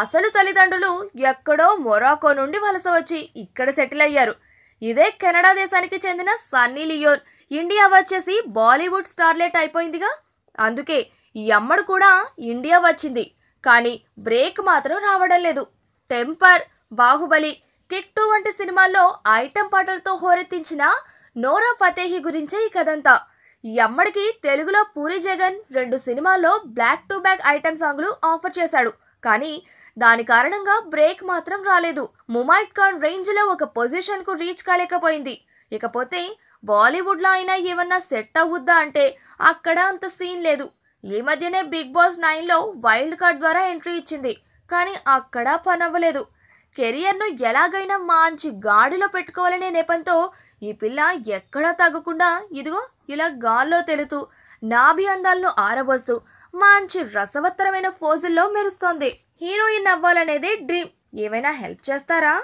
అసలు తల్లిదండ్రులు ఎక్కడో మొరాకో నుండి వలస వచ్చి ఇక్కడ సెటిల్ అయ్యారు ఇదే కెనడా దేశానికి చెందిన సన్నీ లియోన్ ఇండియా వచ్చేసి బాలీవుడ్ స్టార్లెట్ అయిపోయిందిగా అందుకే ఈ అమ్మడు కూడా ఇండియా వచ్చింది కానీ బ్రేక్ మాత్రం రావడం లేదు టెంపర్ బాహుబలి కిక్ టూ వంటి సినిమాల్లో ఐటెం పాటలతో హోరెత్తించిన నోరా ఫతేహి గురించే ఈ కథంతా ఎమ్మడికి తెలుగులో పూరి జగన్ రెండు సినిమాల్లో బ్లాక్ టు బ్యాక్ ఐటెం సాంగ్లు ఆఫర్ చేశాడు కానీ దాని కారణంగా బ్రేక్ మాత్రం రాలేదు ముమైద్ ఖాన్ రేంజ్లో ఒక పొజిషన్కు రీచ్ కాలేకపోయింది ఇకపోతే బాలీవుడ్లో అయినా ఏమన్నా సెట్ అవుద్దా అంటే అక్కడ అంత సీన్ లేదు ఈ మధ్యనే బిగ్ బాస్ నైన్లో వైల్డ్ కార్డ్ ద్వారా ఎంట్రీ ఇచ్చింది కానీ అక్కడ పని అవ్వలేదు కెరియర్ను ఎలాగైనా మంచి గాడిలో పెట్టుకోవాలనే నేపంతో ఈ పిల్ల ఎక్కడా తగ్గకుండా ఇదిగో ఇలా గాల్లో తెలుతూ నాభి అందాలను ఆరబోస్తూ మంచి రసవత్తరమైన ఫోజుల్లో మెరుస్తోంది హీరోయిన్ అవ్వాలనేదే డ్రీమ్ ఏమైనా హెల్ప్ చేస్తారా